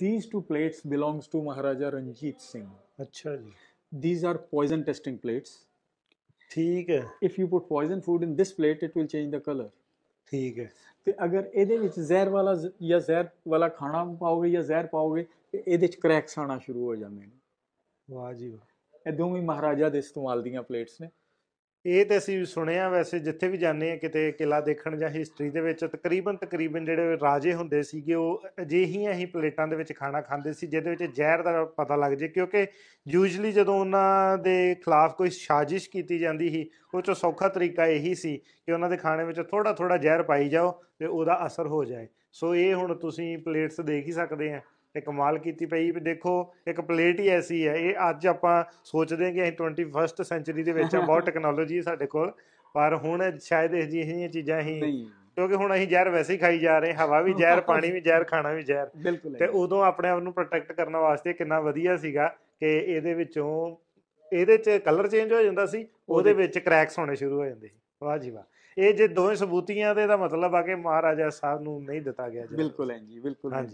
these two plates belongs to Maharaja Ranjit Singh. acha ji These are poison testing plates. theek hai If you put poison food in this plate, it will change the color. theek hai te agar ede vich zeher wala ya zeher wala khana ਖਾਣਾ ya zeher ਜ਼ਹਿਰ te ede ch cracks aana shuru ho jande ਜਾਂਦੇ ਨੇ ਵਾਹ ਜੀ ਵਾਹ। ਇਹ ਦੋਵੇਂ ਮਹਾਰਾਜਾ ਦੇ ਇਸਤੇਮਾਲ ਦੀਆਂ ਪਲੇਟਸ ਨੇ ਇਹ ਤੇ ਅਸੀਂ ਸੁਣਿਆ ਵੈਸੇ ਜਿੱਥੇ ਵੀ ਜਾਂਦੇ ਆ ਕਿਤੇ ਕਿਲਾ ਦੇਖਣ ਜਾਂ ਹਿਸਟਰੀ ਦੇ ਵਿੱਚ ਤਕਰੀਬਨ ਤਕਰੀਬਨ ਜਿਹੜੇ ਰਾਜੇ ਹੁੰਦੇ ਸੀਗੇ ਉਹ ਅਜਿਹੀਆਂ ਹੀ ਪਲੇਟਾਂ ਦੇ ਵਿੱਚ ਖਾਣਾ ਖਾਂਦੇ ਸੀ ਜਿਹਦੇ ਵਿੱਚ ਜ਼ਹਿਰ ਦਾ ਪਤਾ ਲੱਗ ਜੇ ਕਿਉਂਕਿ ਯੂਜੂਲੀ ਜਦੋਂ ਉਹਨਾਂ ਦੇ ਖਿਲਾਫ ਕੋਈ ਸਾਜ਼ਿਸ਼ ਕੀਤੀ ਜਾਂਦੀ ਸੀ ਉਹ ਚੋਂ ਸੌਖਾ ਤਰੀਕਾ ਇਹੀ ਸੀ ਕਿ ਉਹਨਾਂ ਦੇ ਖਾਣੇ ਵਿੱਚ ਥੋੜਾ ਥੋੜਾ ਜ਼ਹਿਰ ਪਾਈ ਜਾਓ ਤੇ ਉਹਦਾ ਅਸਰ ਹੋ ਜਾਏ ਸੋ ਇਹ ਹੁਣ ਤੁਸੀਂ ਪਲੇਟਸ ਦੇਖ ਹੀ ਸਕਦੇ ਆ ਨੇ ਕਮਾਲ ਕੀਤੀ ਪਈ ਵੀ ਦੇਖੋ ਇੱਕ ਪਲੇਟ ਹੀ ਐਸੀ ਹੈ ਇਹ ਅੱਜ ਆਪਾਂ ਸੋਚਦੇ ਹਾਂ ਕਿ ਅਸੀਂ 21st ਸੈਂਚਰੀ ਦੇ ਵਿੱਚ ਬਹੁਤ ਟੈਕਨੋਲੋਜੀ ਹੈ ਸਾਡੇ ਕੋਲ ਪਰ ਹੁਣ ਸ਼ਾਇਦ ਇਹ ਜਿਹੀਆਂ ਚੀਜ਼ਾਂ ਹੀ ਕਿਉਂਕਿ ਹੁਣ ਅਸੀਂ ਜ਼ਹਿਰ ਵੈਸੇ ਹੀ ਖਾਈ ਜਾ ਰਹੇ ਹਵਾ ਵੀ ਜ਼ਹਿਰ ਪਾਣੀ ਵੀ ਜ਼ਹਿਰ ਖਾਣਾ ਵੀ ਜ਼ਹਿਰ ਤੇ ਉਦੋਂ ਆਪਣੇ ਆਪ ਨੂੰ ਪ੍ਰੋਟੈਕਟ ਕਰਨ ਵਾਸਤੇ ਕਿੰਨਾ ਵਧੀਆ ਸੀਗਾ ਕਿ ਇਹਦੇ ਵਿੱਚੋਂ ਇਹਦੇ 'ਚ ਕਲਰ ਚੇਂਜ ਹੋ ਜਾਂਦਾ ਸੀ ਉਹਦੇ ਵਿੱਚ ਕ੍ਰੈਕਸ ਹੋਣੇ ਸ਼ੁਰੂ ਹੋ ਜਾਂਦੇ ਸੀ ਵਾਹ ਜੀ ਵਾਹ ਇਹ ਜੇ ਦੋਵੇਂ ਸਬੂਤੀਆਂ ਤੇ ਦਾ ਮਤਲਬ ਆ ਕਿ ਮਹਾਰਾਜਾ ਸਾਹਿਬ ਨੂੰ ਨਹੀਂ ਦਿੱਤਾ ਗਿਆ ਜੀ ਬਿਲਕੁਲ ਹੈ ਜੀ ਬਿਲਕੁਲ